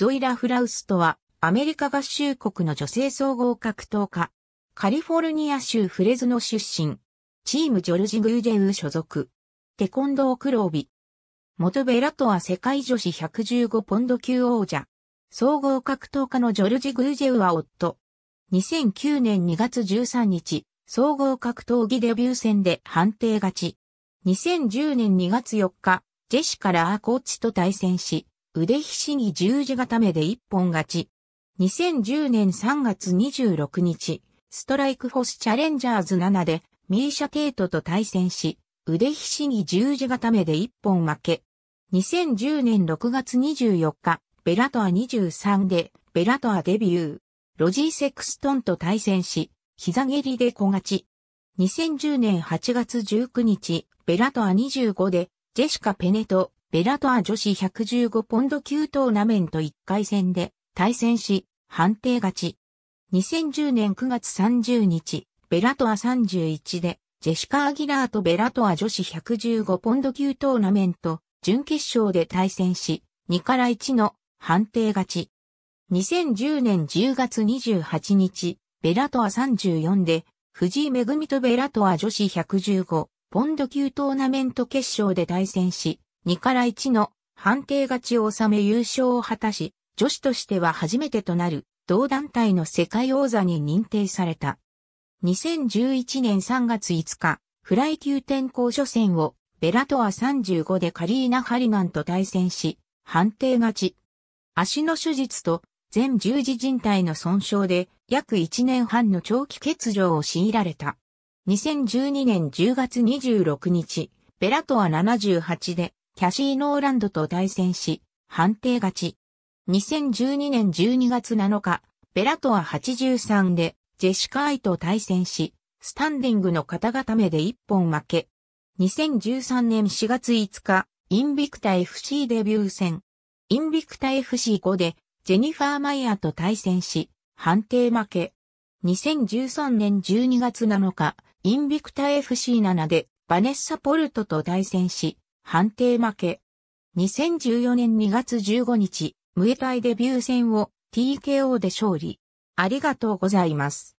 ゾイラ・フラウスとは、アメリカ合衆国の女性総合格闘家。カリフォルニア州フレズノ出身。チームジョルジ・グーデウ所属。テコンドーービ。元ベラトア世界女子115ポンド級王者。総合格闘家のジョルジ・グージェウは夫。2009年2月13日、総合格闘技デビュー戦で判定勝ち。2010年2月4日、ジェシカ・ラーコーチと対戦し、腕ひしぎ十字固めで一本勝ち。2010年3月26日、ストライクフォスチャレンジャーズ7で、ミーシャ・テイトと対戦し、腕ひしぎ十字固めで一本負け。2010年6月24日、ベラトア23で、ベラトアデビュー。ロジー・セクストンと対戦し、膝蹴りで小勝ち。2010年8月19日、ベラトア25で、ジェシカ・ペネとベラトア女子115ポンド級トーナメント1回戦で対戦し、判定勝ち。2010年9月30日、ベラトア31で、ジェシカ・アギラーとベラトア女子115ポンド級トーナメント、準決勝で対戦し、2から1の判定勝ち。2010年10月28日、ベラトア34で、藤井恵とベラトア女子115、ポンド級トーナメント決勝で対戦し、2から1の判定勝ちを収め優勝を果たし、女子としては初めてとなる同団体の世界王座に認定された。2011年3月5日、フライ級転校初戦をベラトア35でカリーナ・ハリガンと対戦し、判定勝ち。足の手術と全十字靭帯の損傷で約1年半の長期欠場を強いられた。2012年10月26日、ベラトア78でキャシー・ノーランドと対戦し、判定勝ち。2012年12月7日、ベラトア83でジェシカ・アイと対戦し、スタンディングの方固めで1本負け。2013年4月5日、インビクタ FC デビュー戦。インビクタ FC5 でジェニファー・マイヤーと対戦し、判定負け。2013年12月7日、インビクタ FC7 でバネッサ・ポルトと対戦し、判定負け。2014年2月15日、ムエタイデビュー戦を TKO で勝利。ありがとうございます。